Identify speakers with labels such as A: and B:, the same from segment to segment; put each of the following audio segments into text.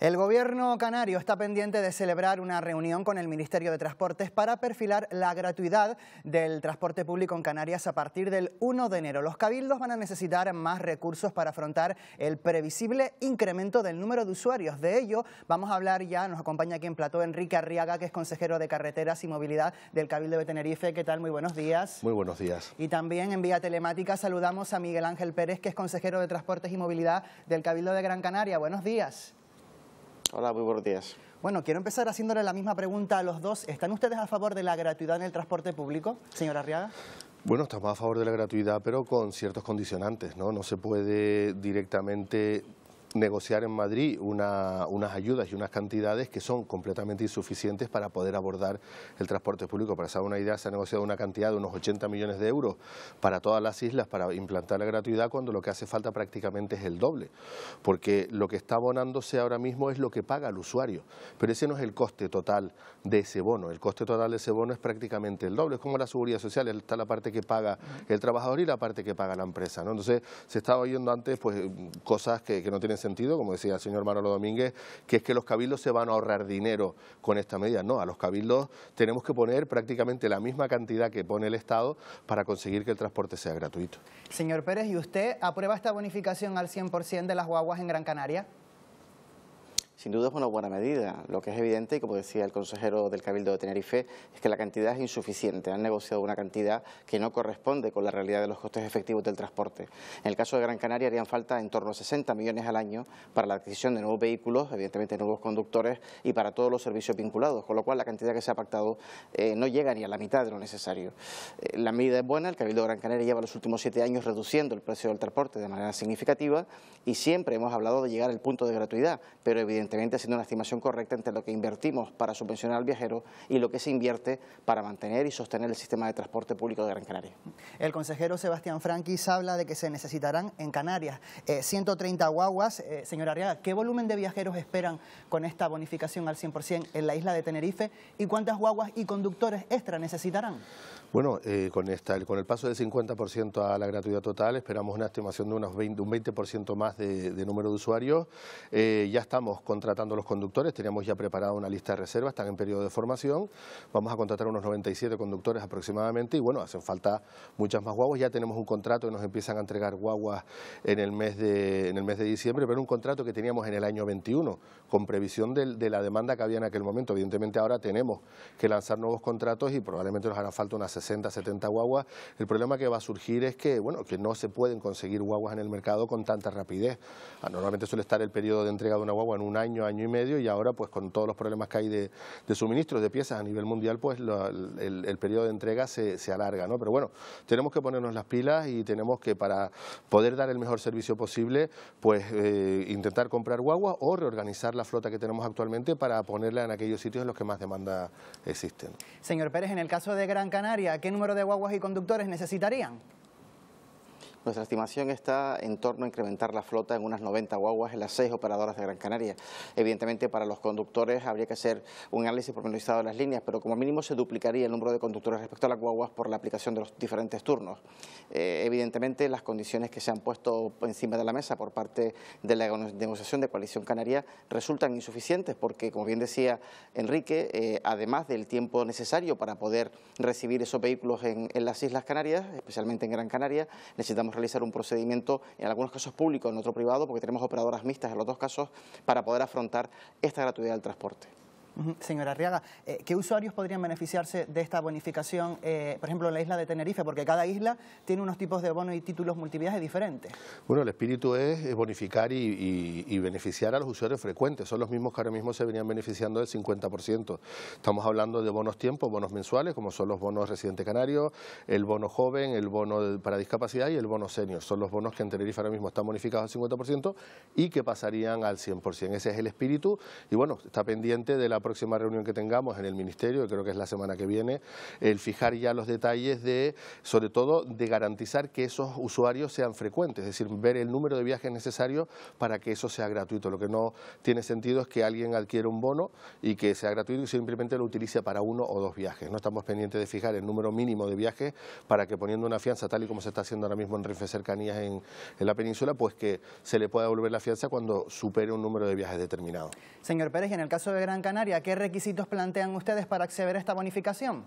A: El gobierno canario está pendiente de celebrar una reunión con el Ministerio de Transportes para perfilar la gratuidad del transporte público en Canarias a partir del 1 de enero. Los cabildos van a necesitar más recursos para afrontar el previsible incremento del número de usuarios. De ello vamos a hablar ya, nos acompaña aquí en Plató Enrique Arriaga, que es consejero de Carreteras y Movilidad del Cabildo de Tenerife. ¿Qué tal? Muy buenos días.
B: Muy buenos días.
A: Y también en vía telemática saludamos a Miguel Ángel Pérez, que es consejero de Transportes y Movilidad del Cabildo de Gran Canaria. Buenos días.
C: Hola,
B: muy buenos días.
A: Bueno, quiero empezar haciéndole la misma pregunta a los dos. ¿Están ustedes a favor de la gratuidad en el transporte público, señora Arriaga?
B: Bueno, estamos a favor de la gratuidad, pero con ciertos condicionantes, ¿no? No se puede directamente negociar en Madrid unas ayudas y unas cantidades que son completamente insuficientes para poder abordar el transporte público. Para hacer una idea, se ha negociado una cantidad de unos 80 millones de euros para todas las islas para implantar la gratuidad cuando lo que hace falta prácticamente es el doble, porque lo que está abonándose ahora mismo es lo que paga el usuario, pero ese no es el coste total de ese bono, el coste total de ese bono es prácticamente el doble, es como la seguridad social, está la parte que paga el trabajador y la parte que paga la empresa. Entonces, se estaba oyendo antes pues, cosas que, que no tienen sentido, como decía el señor Manolo Domínguez, que es que los cabildos se van a ahorrar dinero con esta medida. No, a los cabildos tenemos que poner prácticamente la misma cantidad que pone el Estado para conseguir que el transporte sea gratuito. Señor
A: Pérez, ¿y usted aprueba esta bonificación al 100% de las guaguas en Gran Canaria?
C: sin duda es una buena medida. Lo que es evidente, y como decía el consejero del Cabildo de Tenerife, es que la cantidad es insuficiente. Han negociado una cantidad que no corresponde con la realidad de los costes efectivos del transporte. En el caso de Gran Canaria harían falta en torno a 60 millones al año para la adquisición de nuevos vehículos, evidentemente nuevos conductores y para todos los servicios vinculados, con lo cual la cantidad que se ha pactado eh, no llega ni a la mitad de lo necesario. Eh, la medida es buena, el Cabildo de Gran Canaria lleva los últimos siete años reduciendo el precio del transporte de manera significativa y siempre hemos hablado de llegar al punto de gratuidad, pero evidentemente evidentemente haciendo una estimación correcta entre lo que invertimos para subvencionar al viajero y lo que se invierte para mantener y sostener el sistema de transporte público de Gran Canaria.
A: El consejero Sebastián Franquis habla de que se necesitarán en Canarias 130 eh, guaguas. Eh, señora Arriaga, ¿qué volumen de viajeros esperan con esta bonificación al 100% en la isla de Tenerife y cuántas guaguas y conductores extra necesitarán?
B: Bueno, eh, con, con el paso del 50% a la gratuidad total esperamos una estimación de, unos 20, un 20% más de, de número de usuarios. ya estamos con contratando los conductores, teníamos ya preparada una lista de reservas, están en periodo de formación, vamos a contratar unos 97 conductores aproximadamente y bueno, hacen falta muchas más guaguas, ya tenemos un contrato que nos empiezan a entregar guaguas en el mes de, el mes de diciembre, pero un contrato que teníamos en el año 21, con previsión de, la demanda que había en aquel momento, evidentemente ahora tenemos que lanzar nuevos contratos y probablemente nos harán falta unas 60, 70 guaguas, el problema que va a surgir es que, bueno, que no se pueden conseguir guaguas en el mercado con tanta rapidez, ah, normalmente suele estar el periodo de entrega de una guagua en una año, año y medio, y ahora pues con todos los problemas que hay de, de suministros de piezas a nivel mundial, pues el, periodo de entrega se, se, alarga, Pero bueno, tenemos que ponernos las pilas y tenemos que para poder dar el mejor servicio posible, pues eh, intentar comprar guaguas o reorganizar la flota que tenemos actualmente para ponerla en aquellos sitios en los que más demanda existen.
A: Señor Pérez, en el caso de Gran Canaria, ¿qué número de guaguas y conductores necesitarían?
B: Nuestra
C: estimación está en torno a incrementar la flota en unas 90 guaguas en las seis operadoras de Gran Canaria. Evidentemente para los conductores habría que hacer un análisis pormenorizado de las líneas, pero como mínimo se duplicaría el número de conductores respecto a las guaguas por la aplicación de los diferentes turnos. Eh, evidentemente las condiciones que se han puesto encima de la mesa por parte de la negociación de Coalición Canaria resultan insuficientes porque, como bien decía Enrique, eh, además del tiempo necesario para poder recibir esos vehículos en las Islas Canarias, especialmente en Gran Canaria, necesitamos realizar un procedimiento, en algunos casos público, en otro privado, porque tenemos operadoras mixtas en los dos casos, para poder afrontar esta gratuidad del transporte.
A: Señora Arriaga, eh, ¿qué usuarios podrían beneficiarse de esta bonificación, eh, por ejemplo, en la isla de Tenerife? Porque cada isla tiene unos tipos de bonos y títulos multiviajes
B: diferentes. Bueno, el espíritu es bonificar y, y, beneficiar a los usuarios frecuentes. Son los mismos que ahora mismo se venían beneficiando del 50%. Estamos hablando de bonos tiempo, bonos mensuales, como son los bonos residente canario, el bono joven, el bono para discapacidad y el bono senior. Son los bonos que en Tenerife ahora mismo están bonificados al 50% y que pasarían al 100%. Ese es el espíritu y bueno, está pendiente de la próxima reunión que tengamos en el Ministerio, creo que es la semana que viene, el fijar ya los detalles de, sobre todo, de garantizar que esos usuarios sean frecuentes, es decir, ver el número de viajes necesarios para que eso sea gratuito. Lo que no tiene sentido es que alguien adquiera un bono y que sea gratuito y simplemente lo utilice para uno o dos viajes. No estamos pendientes de fijar el número mínimo de viajes para que poniendo una fianza tal y como se está haciendo ahora mismo en Renfe Cercanías en, la península, pues que se le pueda devolver la fianza cuando supere un número de viajes determinado.
A: Señor Pérez, en el caso de Gran Canaria, ¿qué requisitos plantean ustedes para acceder a esta bonificación?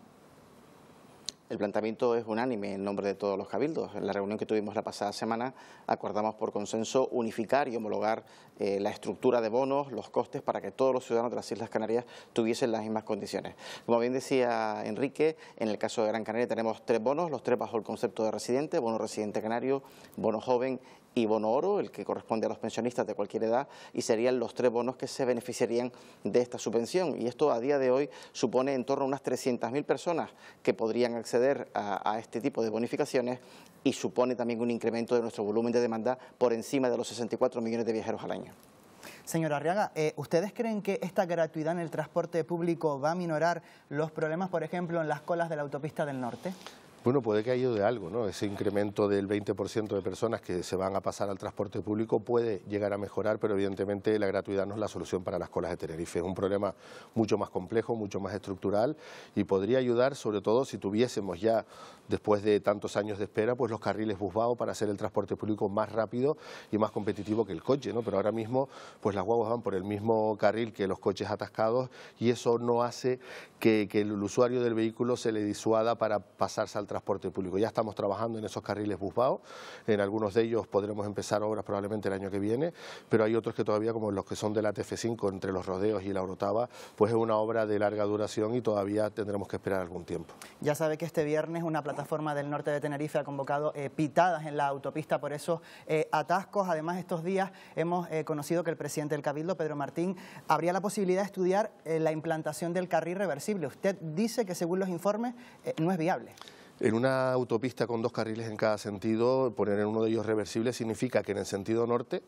C: El planteamiento es unánime en nombre de todos los cabildos. En la reunión que tuvimos la pasada semana acordamos por consenso unificar y homologar eh, la estructura de bonos, los costes, para que todos los ciudadanos de las Islas Canarias tuviesen las mismas condiciones. Como bien decía Enrique, en el caso de Gran Canaria tenemos tres bonos, los tres bajo el concepto de residente, bono residente canario, bono joven y bono oro, el que corresponde a los pensionistas de cualquier edad, y serían los tres bonos que se beneficiarían de esta subvención. Y esto a día de hoy supone en torno a unas 300.000 personas que podrían acceder a, este tipo de bonificaciones y supone también un incremento de nuestro volumen de demanda por encima de los 64 millones de viajeros al año.
A: Señora Arriaga, eh, ¿ustedes creen que esta gratuidad en el transporte público va a minorar los problemas, por ejemplo, en las colas de la autopista del norte?
B: Bueno, puede que ayude algo, ¿no? Ese incremento del 20% de personas que se van a pasar al transporte público puede llegar a mejorar, pero evidentemente la gratuidad no es la solución para las colas de Tenerife. Es un problema mucho más complejo, mucho más estructural y podría ayudar, sobre todo si tuviésemos ya, después de tantos años de espera, pues los carriles busbados para hacer el transporte público más rápido y más competitivo que el coche, ¿no? Pero ahora mismo, pues las guaguas van por el mismo carril que los coches atascados y eso no hace que, que el usuario del vehículo se le disuada para pasarse al transporte público. Ya estamos trabajando en esos carriles busbaos, en algunos de ellos podremos empezar obras probablemente el año que viene, pero hay otros que todavía, como los que son de la TF5, entre los rodeos y la Orotava, pues es una obra de larga duración y todavía tendremos que esperar algún tiempo.
A: Ya sabe que este viernes una plataforma del norte de Tenerife ha convocado eh, pitadas en la autopista por esos eh, atascos. Además, estos días hemos eh, conocido que el presidente del Cabildo, Pedro Martín, habría la posibilidad de estudiar la implantación del carril reversible. Usted dice que según los informes no es viable.
B: En una autopista con dos carriles en cada sentido, poner en uno de ellos reversible significa que en el sentido norte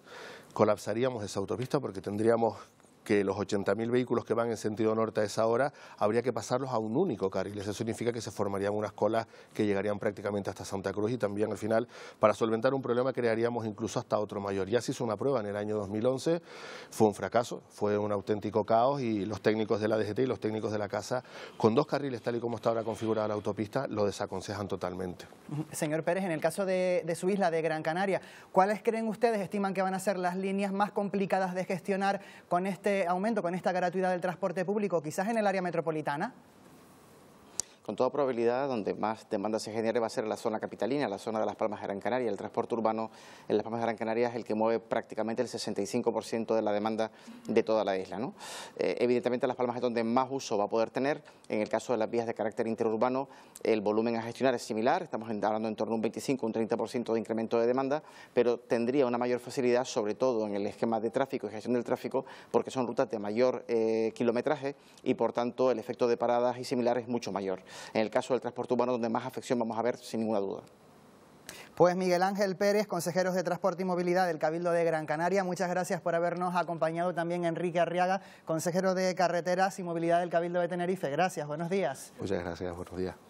B: colapsaríamos esa autopista porque tendríamos que los 80.000 vehículos que van en sentido norte a esa hora habría que pasarlos a un único carril. Eso significa que se formarían unas colas que llegarían prácticamente hasta Santa Cruz y también al final, para solventar un problema, crearíamos incluso hasta otro mayor. Ya se hizo una prueba en el año 2011, fue un fracaso, fue un auténtico caos y los técnicos de la DGT y los técnicos de la casa, con dos carriles tal y como está ahora configurada la autopista, lo desaconsejan totalmente.
A: Señor Pérez, en el caso de, de su isla, de Gran Canaria, ¿cuáles creen ustedes, estiman que van a ser las líneas más complicadas de gestionar con este este aumento, con esta gratuidad del transporte público, quizás en el área metropolitana?
C: Con toda probabilidad, donde más demanda se genere va a ser la zona capitalina, la zona de Las Palmas de Gran Canaria. El transporte urbano en Las Palmas de Gran Canaria es el que mueve prácticamente el 65% de la demanda de toda la isla. Eh, evidentemente, Las Palmas es donde más uso va a poder tener. En el caso de las vías de carácter interurbano, el volumen a gestionar es similar. Estamos hablando en torno a un 25, un 30% de incremento de demanda, pero tendría una mayor facilidad, sobre todo en el esquema de tráfico y gestión del tráfico, porque son rutas de mayor eh, kilometraje y, por tanto, el efecto de paradas y similares es mucho mayor en el caso del transporte urbano, donde más afección vamos a ver, sin ninguna duda.
A: Pues Miguel Ángel Pérez, consejeros de Transporte y Movilidad del Cabildo de Gran Canaria, muchas gracias por habernos acompañado también Enrique Arriaga, consejero de Carreteras y Movilidad del Cabildo de Tenerife. Gracias, buenos días.
B: Muchas gracias, buenos días.